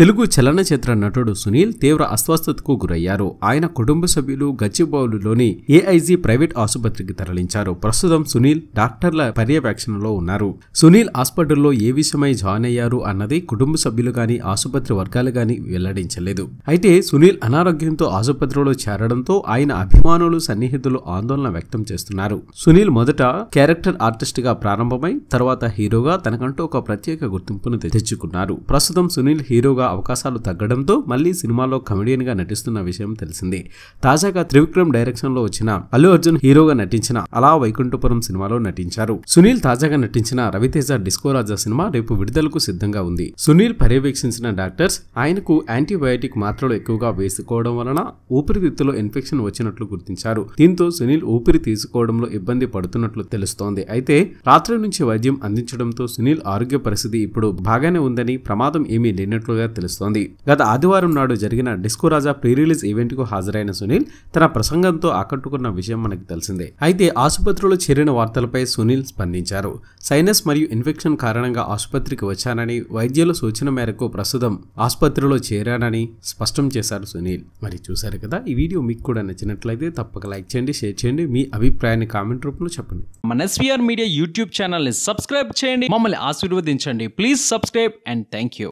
తెలుగు చలనచిత్ర నటుడు సునీల్ తీవ్ర అస్వస్థతకు గురయ్యారు ఆయన కుటుంబ సభ్యులు గచ్చిబౌలులోని ఏఐజీ ప్రైవేట్ ఆసుపత్రికి తరలించారు ప్రస్తుతం సునీల్ డాక్టర్ల పర్యవేక్షణలో ఉన్నారు సునీల్ హాస్పిటల్లో ఏ విషయమై జాయిన్ అయ్యారు అన్నది కుటుంబ సభ్యులు గాని ఆసుపత్రి వర్గాలు గాని వెల్లడించలేదు అయితే సునీల్ అనారోగ్యంతో ఆసుపత్రిలో చేరడంతో ఆయన అభిమానులు సన్నిహితులు ఆందోళన వ్యక్తం చేస్తున్నారు సునీల్ మొదట క్యారెక్టర్ ఆర్టిస్ట్ గా ప్రారంభమై తర్వాత హీరోగా తనకంటూ ఒక ప్రత్యేక గుర్తింపును తెచ్చుకున్నారు ప్రస్తుతం సునీల్ హీరోగా అవకాశాలు తగ్గడంతో మళ్ళీ సినిమాలో కమెడియన్గా నటిస్తున్న విషయం తెలిసింది తాజాగా త్రివిక్రమ్ డైరెక్షన్లో వచ్చిన అల్లు అర్జున్ హీరోగా నటించిన అలా వైకుంఠపురం సినిమాలో నటించారు సునీల్ తాజాగా నటించిన రవితేజ డిస్కోరాజా సినిమా రేపు విడుదలకు సిద్ధంగా ఉంది సునీల్ పర్యవేక్షించిన డాక్టర్స్ ఆయనకు యాంటీబయాటిక్ మాత్రలు ఎక్కువగా వేసుకోవడం వలన ఊపిరితిత్తులో ఇన్ఫెక్షన్ వచ్చినట్లు గుర్తించారు దీంతో సునీల్ ఊపిరి తీసుకోవడంలో ఇబ్బంది పడుతున్నట్లు తెలుస్తోంది అయితే రాత్రి నుంచి వైద్యం అందించడంతో సునీల్ ఆరోగ్య పరిస్థితి ఇప్పుడు బాగానే ఉందని ప్రమాదం ఏమీ లేనట్లుగా తెలుస్తోంది గత ఆదివారం నాడు జరిగిన disco Raja pre release event కు హాజరైన సునీల్ తన ప్రసంగంతో ఆకట్టుకున్న విషయం మనకు తెలిసిందే అయితే ఆసుపత్రిలో చేరిన వార్తలపై సునీల్ స్పందించారు సైనస్ మరియు ఇన్ఫెక్షన్ కారణంగా ఆసుపత్రికి వచ్చానని వైద్యుల సూచన మేరకు ప్రస్తుతం ఆసుపత్రిలో చేరానని స్పష్టం చేశారు సునీల్ మరి చూశారు కదా ఈ వీడియో మీకు కూడా నచ్చినట్లయితే తప్పక లైక్ చేయండి షేర్ చేయండి మీ అభిప్రాయాన్ని కామెంట్ రూపంలో చెప్పండి మన ఎస్వీఆర్ మీడియా యూట్యూబ్ ఛానల్ని సబ్స్క్రైబ్ చేయండి మమ్మల్ని ఆశీర్వదించండి please subscribe and thank you